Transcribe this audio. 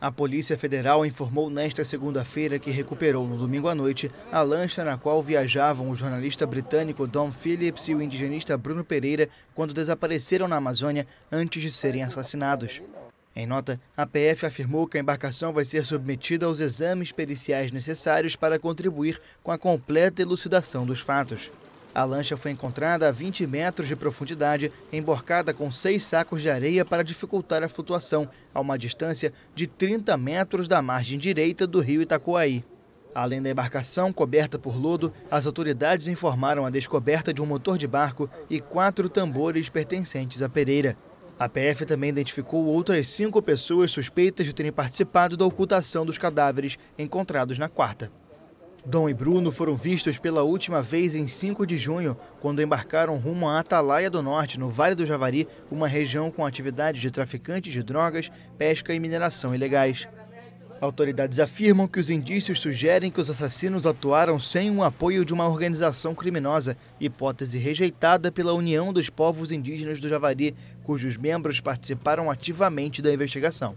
A Polícia Federal informou nesta segunda-feira que recuperou no domingo à noite a lancha na qual viajavam o jornalista britânico Don Phillips e o indigenista Bruno Pereira quando desapareceram na Amazônia antes de serem assassinados. Em nota, a PF afirmou que a embarcação vai ser submetida aos exames periciais necessários para contribuir com a completa elucidação dos fatos. A lancha foi encontrada a 20 metros de profundidade, emborcada com seis sacos de areia para dificultar a flutuação, a uma distância de 30 metros da margem direita do rio Itacoaí. Além da embarcação coberta por lodo, as autoridades informaram a descoberta de um motor de barco e quatro tambores pertencentes a Pereira. A PF também identificou outras cinco pessoas suspeitas de terem participado da ocultação dos cadáveres encontrados na quarta. Dom e Bruno foram vistos pela última vez em 5 de junho, quando embarcaram rumo à Atalaia do Norte, no Vale do Javari, uma região com atividades de traficantes de drogas, pesca e mineração ilegais. Autoridades afirmam que os indícios sugerem que os assassinos atuaram sem o apoio de uma organização criminosa, hipótese rejeitada pela União dos Povos Indígenas do Javari, cujos membros participaram ativamente da investigação.